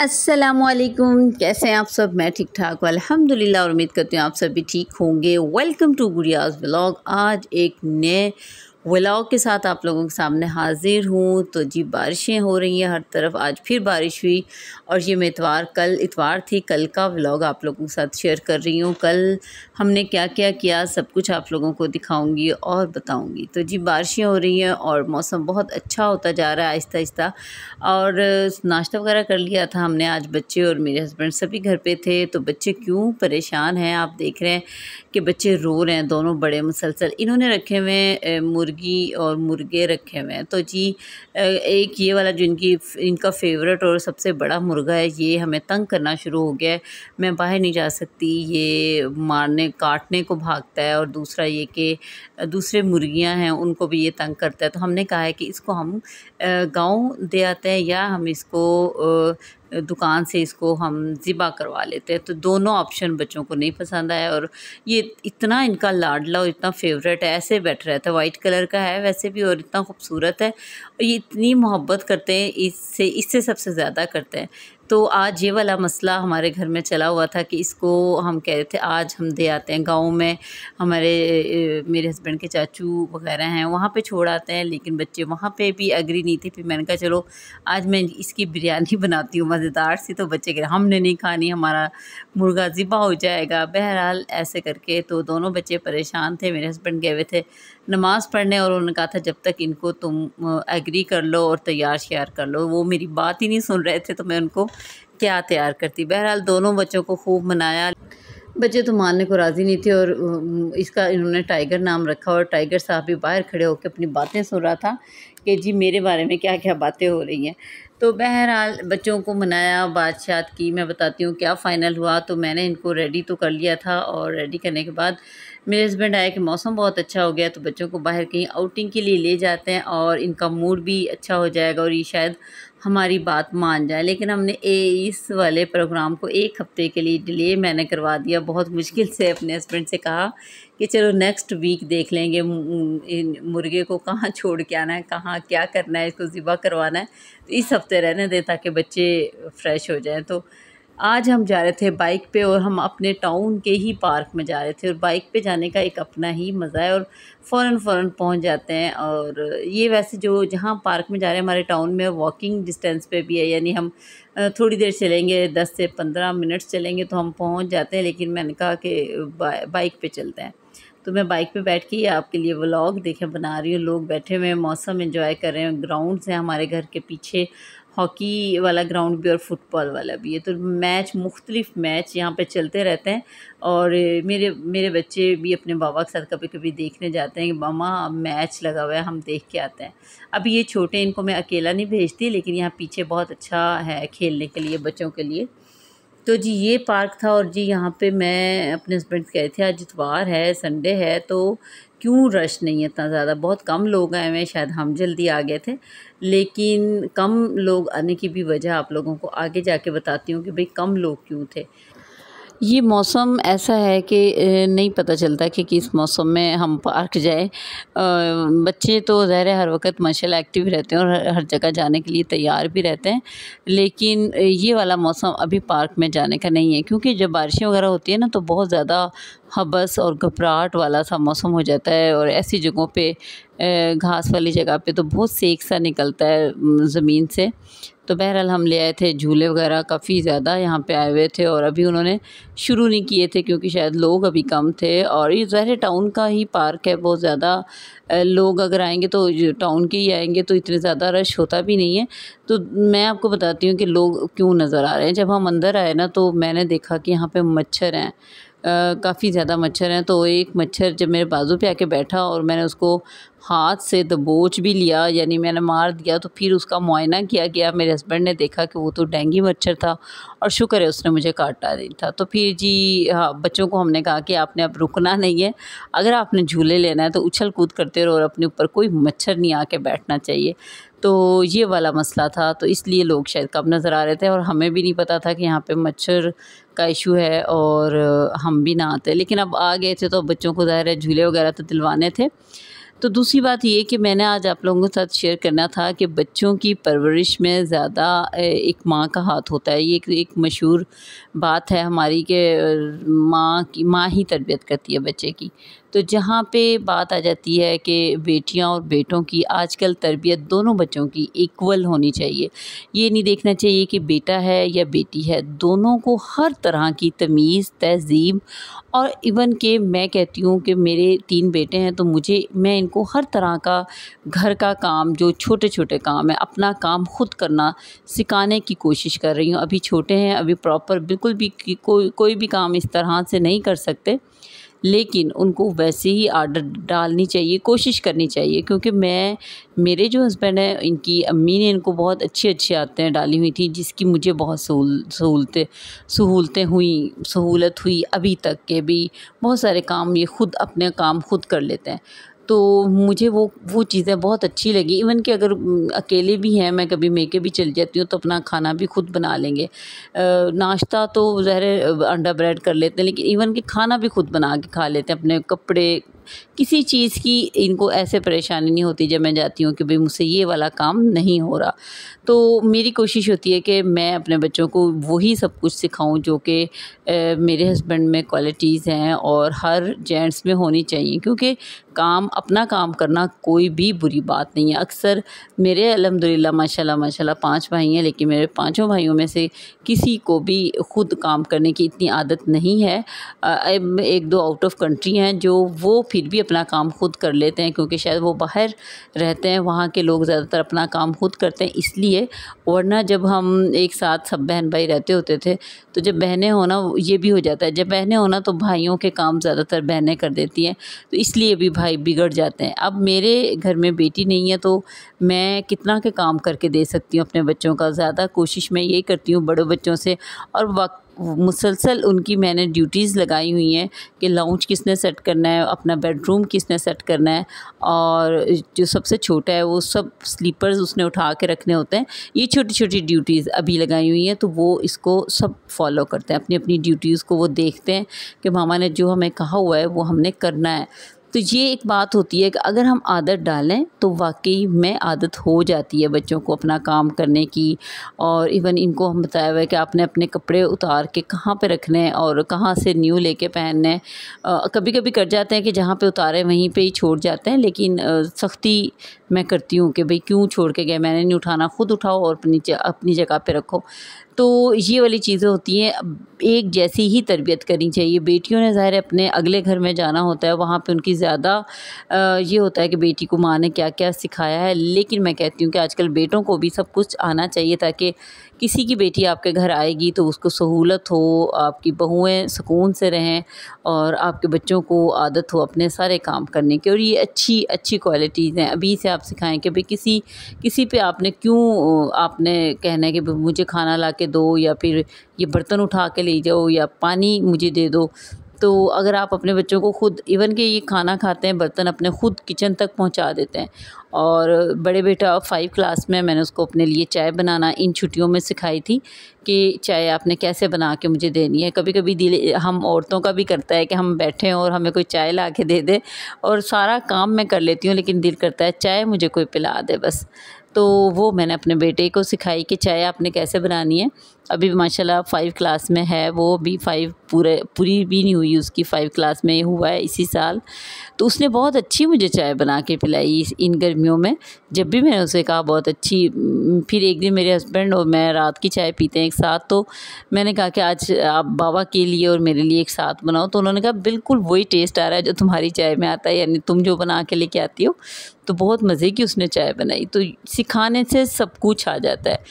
असलकुम कैसे हैं आप सब मैं ठीक ठाक हूँ और उम्मीद करती हूँ आप सब भी ठीक होंगे वेलकम टू गुड़ियाज़ ब्लॉग आज एक नए व्लाग के साथ आप लोगों के सामने हाजिर हूँ तो जी बारिशें हो रही हैं हर तरफ आज फिर बारिश हुई और ये मैं इतवार कल इतवार थी कल का व्लॉग आप लोगों के साथ शेयर कर रही हूँ कल हमने क्या क्या किया सब कुछ आप लोगों को दिखाऊंगी और बताऊंगी तो जी बारिशें हो रही हैं और मौसम बहुत अच्छा होता जा रहा है आहिस्ता आहिस्ता और नाश्ता वगैरह कर लिया था हमने आज बच्चे और मेरे हस्बैंड सभी घर पर थे तो बच्चे क्यों परेशान हैं आप देख रहे हैं कि बच्चे रो रहे हैं दोनों बड़े मुसलसल इन्होंने रखे हुए मुर्गी मुर्गी और मुर्गे रखे हुए हैं तो जी एक ये वाला जो इनकी इनका फेवरेट और सबसे बड़ा मुर्गा है ये हमें तंग करना शुरू हो गया है मैं बाहर नहीं जा सकती ये मारने काटने को भागता है और दूसरा ये कि दूसरे मुर्गियां हैं उनको भी ये तंग करता है तो हमने कहा है कि इसको हम गांव दे आते हैं या हम इसको दुकान से इसको हम ज़िबा करवा लेते हैं तो दोनों ऑप्शन बच्चों को नहीं पसंद आया और ये इतना इनका लाडला और इतना फेवरेट है ऐसे बैठ रहा था वाइट कलर का है वैसे भी और इतना खूबसूरत है और ये इतनी मोहब्बत करते हैं इससे इससे सबसे ज़्यादा करते हैं तो आज ये वाला मसला हमारे घर में चला हुआ था कि इसको हम कह रहे थे आज हम दे आते हैं गांव में हमारे मेरे हस्बैंड के चाचू वगैरह हैं वहाँ पे छोड़ आते हैं लेकिन बच्चे वहाँ पे भी अग्री नहीं थे फिर मैंने कहा चलो आज मैं इसकी बिरयानी बनाती हूँ मज़ेदार सी तो बच्चे कह हमने नहीं खानी हमारा मुर्गा ज़िबा हो जाएगा बहरहाल ऐसे करके तो दोनों बच्चे परेशान थे मेरे हस्बैंड गए हुए थे नमाज़ पढ़ने और उन्होंने कहा था जब तक इनको तुम एग्री कर लो और तैयार श्यार कर लो वो मेरी बात ही नहीं सुन रहे थे तो मैं उनको क्या तैयार करती बहरहाल दोनों बच्चों को खूब मनाया बच्चे तो मानने को राज़ी नहीं थे और इसका इन्होंने टाइगर नाम रखा और टाइगर साहब भी बाहर खड़े होकर अपनी बातें सुन रहा था कि जी मेरे बारे में क्या क्या बातें हो रही हैं तो बहरहाल बच्चों को मनाया बादशाह की मैं बताती हूँ क्या फ़ाइनल हुआ तो मैंने इनको रेडी तो कर लिया था और रेडी करने के बाद मेरे हस्बैंड आए कि मौसम बहुत अच्छा हो गया तो बच्चों को बाहर कहीं आउटिंग के लिए ले जाते हैं और इनका मूड भी अच्छा हो जाएगा और ये शायद हमारी बात मान जाए लेकिन हमने ए इस वाले प्रोग्राम को एक हफ़्ते के लिए डिले मैंने करवा दिया बहुत मुश्किल से अपने हस्बैंड से कहा कि चलो नेक्स्ट वीक देख लेंगे मुर्गे को कहाँ छोड़ के आना है कहाँ क्या करना है इसको ज़िबा करवाना है तो इस हफ़्ते रहने दें ताकि बच्चे फ्रेश हो जाएँ तो आज हम जा रहे थे बाइक पे और हम अपने टाउन के ही पार्क में जा रहे थे और बाइक पे जाने का एक अपना ही मज़ा है और फ़ौर फ़ौर पहुंच जाते हैं और ये वैसे जो जहाँ पार्क में जा रहे हैं हमारे टाउन में वॉकिंग डिस्टेंस पे भी है यानी हम थोड़ी देर चलेंगे दस से पंद्रह मिनट्स चलेंगे तो हम पहुँच जाते हैं लेकिन मैंने कहा कि बाइक पर चलते हैं तो मैं बाइक पे बैठ के आपके लिए व्लॉग देखें बना रही हूँ लोग बैठे हुए मौसम इन्जॉय कर रहे हैं ग्राउंड्स हैं हमारे घर के पीछे हॉकी वाला ग्राउंड भी और फुटबॉल वाला भी है तो मैच मुख्तलिफ मैच यहाँ पे चलते रहते हैं और मेरे मेरे बच्चे भी अपने बाबा के साथ कभी कभी देखने जाते हैं कि मामा मैच लगा हुआ है हम देख के आते हैं अब ये छोटे इनको मैं अकेला नहीं भेजती लेकिन यहाँ पीछे बहुत अच्छा है खेलने के लिए बच्चों के लिए तो जी ये पार्क था और जी यहाँ पे मैं अपने हस्बैंड गए थे आज इतवार है संडे है तो क्यों रश नहीं है इतना ज़्यादा बहुत कम लोग आए हुए शायद हम जल्दी आ गए थे लेकिन कम लोग आने की भी वजह आप लोगों को आगे जाके बताती हूँ कि भाई कम लोग क्यों थे ये मौसम ऐसा है कि नहीं पता चलता कि किस मौसम में हम पार्क जाएं बच्चे तो ज़ाहिर हर वक्त माशाल्लाह एक्टिव रहते हैं और हर जगह जाने के लिए तैयार भी रहते हैं लेकिन ये वाला मौसम अभी पार्क में जाने का नहीं है क्योंकि जब बारिशें वगैरह होती है ना तो बहुत ज़्यादा हबस और घबराहट वाला सा मौसम हो जाता है और ऐसी जगहों पर घास वाली जगह पर तो बहुत सेक सा निकलता है ज़मीन से तो बहरहाल हम ले आए थे झूले वगैरह काफ़ी ज़्यादा यहाँ पे आए हुए थे और अभी उन्होंने शुरू नहीं किए थे क्योंकि शायद लोग अभी कम थे और ये ज़ाहिर टाउन का ही पार्क है बहुत ज़्यादा लोग अगर आएंगे तो टाउन के ही आएंगे तो इतने ज़्यादा रश होता भी नहीं है तो मैं आपको बताती हूँ कि लोग क्यों नज़र आ रहे हैं जब हम अंदर आए ना तो मैंने देखा कि यहाँ पर मच्छर हैं काफ़ी ज़्यादा मच्छर हैं तो एक मच्छर जब मेरे बाजू पे आके बैठा और मैंने उसको हाथ से दबोच भी लिया यानी मैंने मार दिया तो फिर उसका मुआयना किया गया मेरे हस्बैंड ने देखा कि वो तो डेंगी मच्छर था और शुक्र है उसने मुझे काटा नहीं था तो फिर जी हाँ बच्चों को हमने कहा कि आपने अब रुकना नहीं है अगर आपने झूले लेना है तो उछल कूद करते रहो और अपने ऊपर कोई मच्छर नहीं आके बैठना चाहिए तो ये वाला मसला था तो इसलिए लोग शायद कम नज़र आ रहे थे और हमें भी नहीं पता था कि यहाँ पे मच्छर का इशू है और हम भी ना आते लेकिन अब आ गए थे तो बच्चों को ज़ाहिर है झूले वगैरह तो दिलवाने थे तो दूसरी बात ये कि मैंने आज आप लोगों के साथ शेयर करना था कि बच्चों की परवरिश में ज़्यादा एक माँ का हाथ होता है ये एक, एक मशहूर बात है हमारी कि माँ की माँ ही तरबियत करती है बच्चे की तो जहाँ पे बात आ जाती है कि बेटियाँ और बेटों की आजकल तरबियत दोनों बच्चों की इक्वल होनी चाहिए ये नहीं देखना चाहिए कि बेटा है या बेटी है दोनों को हर तरह की तमीज़ तहजीब और इवन के मैं कहती हूँ कि मेरे तीन बेटे हैं तो मुझे मैं इनको हर तरह का घर का काम जो छोटे छोटे काम है अपना काम खुद करना सिखाने की कोशिश कर रही हूँ अभी छोटे हैं अभी प्रॉपर बिल्कुल भी कोई कोई भी काम इस तरह से नहीं कर सकते लेकिन उनको वैसे ही आर्डर डालनी चाहिए कोशिश करनी चाहिए क्योंकि मैं मेरे जो हस्बैंड हैं इनकी अम्मी ने इनको बहुत अच्छी अच्छी आदतें डाली हुई थी जिसकी मुझे बहुत सहूलतें सहूलतें हुई सहूलत हुई अभी तक के भी बहुत सारे काम ये खुद अपने काम खुद कर लेते हैं तो मुझे वो वो चीज़ें बहुत अच्छी लगी इवन कि अगर अकेले भी हैं मैं कभी मेके भी चली जाती हूँ तो अपना खाना भी खुद बना लेंगे नाश्ता तो ज़हर अंडा ब्रेड कर लेते हैं लेकिन इवन कि खाना भी खुद बना के खा लेते हैं अपने कपड़े किसी चीज़ की इनको ऐसे परेशानी नहीं होती जब मैं जाती हूँ कि भाई मुझसे ये वाला काम नहीं हो रहा तो मेरी कोशिश होती है कि मैं अपने बच्चों को वही सब कुछ सिखाऊं जो कि मेरे हस्बैंड में क्वालिटीज़ हैं और हर जेंट्स में होनी चाहिए क्योंकि काम अपना काम करना कोई भी बुरी बात नहीं है अक्सर मेरे अलहमदिल्ला माशाल्लाह माशाल्लाह पांच भाई हैं लेकिन मेरे पांचों भाइयों में से किसी को भी ख़ुद काम करने की इतनी आदत नहीं है एक दो आउट ऑफ कंट्री हैं जो वो फिर भी अपना काम खुद कर लेते हैं क्योंकि शायद वो बाहर रहते हैं वहाँ के लोग ज़्यादातर अपना काम खुद करते हैं इसलिए वरना जब हम एक साथ सब बहन भाई रहते होते थे तो जब बहनें होना ये भी हो जाता है जब बहनें होना तो भाइयों के काम ज़्यादातर बहनें कर देती हैं तो इसलिए भी भाई भाई बिगड़ जाते हैं अब मेरे घर में बेटी नहीं है तो मैं कितना के काम करके दे सकती हूँ अपने बच्चों का ज़्यादा कोशिश मैं यही करती हूँ बड़े बच्चों से और वक्त मुसलसल उनकी मैंने ड्यूटीज़ लगाई हुई हैं कि लाउंज किसने सेट करना है अपना बेडरूम किसने सेट करना है और जो सबसे छोटा है वो सब स्लीपर्स उसने उठा के रखने होते हैं ये छोटी छोटी ड्यूटीज़ अभी लगाई हुई हैं तो वो इसको सब फॉलो करते हैं अपनी अपनी ड्यूटीज़ को वो देखते हैं कि मामा ने जो हमें कहा हुआ है वो हमने करना है तो ये एक बात होती है कि अगर हम आदत डालें तो वाकई में आदत हो जाती है बच्चों को अपना काम करने की और इवन इनको हम बताया हुआ है कि आपने अपने कपड़े उतार के कहाँ पे रखने हैं और कहाँ से न्यू लेके पहनने कभी कभी कर जाते हैं कि जहाँ पे उतारे वहीं पे ही छोड़ जाते हैं लेकिन सख्ती मैं करती हूँ कि भाई क्यों छोड़ के गए मैंने नहीं उठाना ख़ुद उठाओ और अपनी अपनी जगह पे रखो तो ये वाली चीज़ें होती हैं एक जैसी ही तरबियत करनी चाहिए बेटियों ने ज़ाहिर अपने अगले घर में जाना होता है वहाँ पे उनकी ज़्यादा ये होता है कि बेटी को माँ ने क्या क्या सिखाया है लेकिन मैं कहती हूँ कि आजकल बेटों को भी सब कुछ आना चाहिए ताकि किसी की बेटी आपके घर आएगी तो उसको सहूलत हो आपकी बहुएँ सुकून से रहें और आपके बच्चों को आदत हो अपने सारे काम करने की और ये अच्छी अच्छी क्वालिटीज़ हैं अभी से आप सिखाएं कि भाई किसी किसी पे आपने क्यों आपने कहना है कि मुझे खाना ला के दो या फिर ये बर्तन उठा के ले जाओ या पानी मुझे दे दो तो अगर आप अपने बच्चों को ख़ुद इवन कि ये खाना खाते हैं बर्तन अपने ख़ुद किचन तक पहुंचा देते हैं और बड़े बेटा फ़ाइव क्लास में मैंने उसको अपने लिए चाय बनाना इन छुट्टियों में सिखाई थी कि चाय आपने कैसे बना के मुझे देनी है कभी कभी दिल हम औरतों का भी करता है कि हम बैठे और हमें कोई चाय ला के दे दे और सारा काम मैं कर लेती हूँ लेकिन दिल करता है चाय मुझे कोई पिला दे बस तो वो मैंने अपने बेटे को सिखाई कि चाय आपने कैसे बनानी है अभी माशाल्लाह फ़ाइव क्लास में है वो भी फ़ाइव पूरे पूरी भी नहीं हुई उसकी फ़ाइव क्लास में हुआ है इसी साल तो उसने बहुत अच्छी मुझे चाय बना के पिलाई इन गर्मियों में जब भी मैंने उसे कहा बहुत अच्छी फिर एक दिन मेरे हस्बैंड और मैं रात की चाय पीते हैं एक साथ तो मैंने कहा कि आज आप बाबा के लिए और मेरे लिए एक साथ बनाओ तो उन्होंने कहा बिल्कुल वही टेस्ट आ रहा है जो तुम्हारी चाय में आता है यानी तुम जो बना के लेके आती हो तो बहुत मज़े की उसने चाय बनाई तो सिखाने से सब कुछ आ जाता है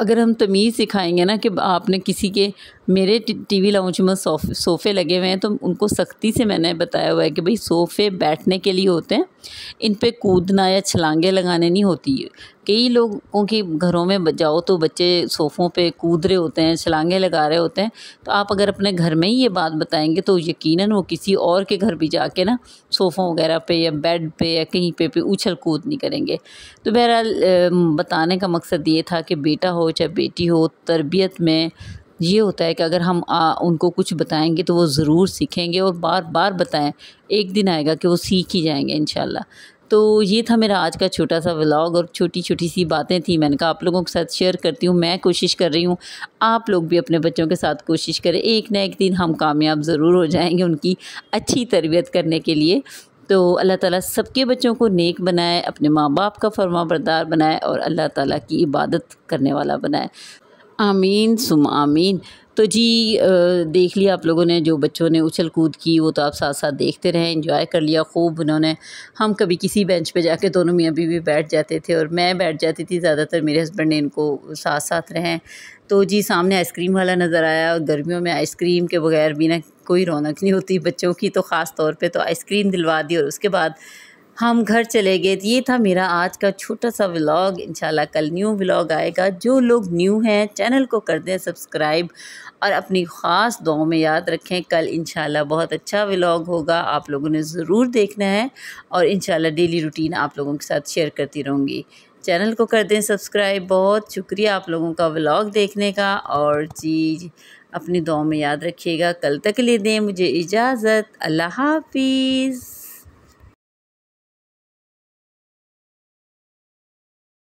अगर हम तमीज़ सिखाएंगे ना कि आपने किसी के मेरे टीवी लाउंज में सोफ़े लगे हुए हैं तो उनको सख्ती से मैंने बताया हुआ है कि भाई सोफ़े बैठने के लिए होते हैं इन पे कूदना या छलांगे लगाने नहीं होती है कई लोगों के घरों में जाओ तो बच्चे सोफ़ों पे कूद रहे होते हैं छलांगे लगा रहे होते हैं तो आप अगर अपने घर में ही ये बात बताएंगे तो यकीनन वो किसी और के घर भी जाके ना सोफ़ों वगैरह पे या बेड पे या कहीं पे भी उछल कूद नहीं करेंगे तो बहरहाल बताने का मकसद ये था कि बेटा हो चाहे बेटी हो तरबियत में ये होता है कि अगर हम आ, उनको कुछ बताएंगे तो वो ज़रूर सीखेंगे और बार बार बताएं एक दिन आएगा कि वो सीख ही जाएंगे इन तो ये था मेरा आज का छोटा सा व्लॉग और छोटी छोटी सी बातें थी मैंने कहा आप लोगों के साथ शेयर करती हूँ मैं कोशिश कर रही हूँ आप लोग भी अपने बच्चों के साथ कोशिश करें एक ना एक दिन हम कामयाब ज़रूर हो जाएंगे उनकी अच्छी तरबियत करने के लिए तो अल्लाह ताला सबके बच्चों को नेक बनाए अपने माँ बाप का फर्मा बरदार बनाए और अल्लाह ताला की इबादत करने वाला बनाए आमीन सुम आमीन तो जी देख लिया आप लोगों ने जो बच्चों ने उछल कूद की वो तो आप साथ साथ देखते रहे इंजॉय कर लिया खूब उन्होंने हम कभी किसी बेंच पे जाके दोनों मियाँ भी बैठ जाते थे और मैं बैठ जाती थी ज़्यादातर मेरे हस्बैंड ने इनको साथ साथ रहें तो जी सामने आइसक्रीम वाला नज़र आया और गर्मियों में आइसक्रीम के बगैर बिना कोई रौनक नहीं होती बच्चों की तो ख़ास तौर पर तो आइसक्रीम दिलवा दी और उसके बाद हम घर चले गए ये था मेरा आज का छोटा सा व्लॉग इंशाल्लाह कल न्यू व्लॉग आएगा जो लोग न्यू हैं चैनल को कर दें सब्सक्राइब और अपनी ख़ास दुआओं में याद रखें कल इंशाल्लाह बहुत अच्छा व्लॉग होगा आप लोगों ने ज़रूर देखना है और इंशाल्लाह डेली रूटीन आप लोगों के साथ शेयर करती रहूँगी चैनल को कर दें सब्सक्राइब बहुत शुक्रिया आप लोगों का व्लॉग देखने का और जी अपनी दुआ में याद रखिएगा कल तक ले दें मुझे इजाज़त अल्लाह हाफिज़